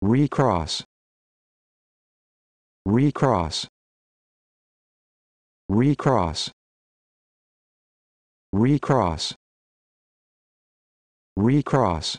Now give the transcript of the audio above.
recross recross recross recross recross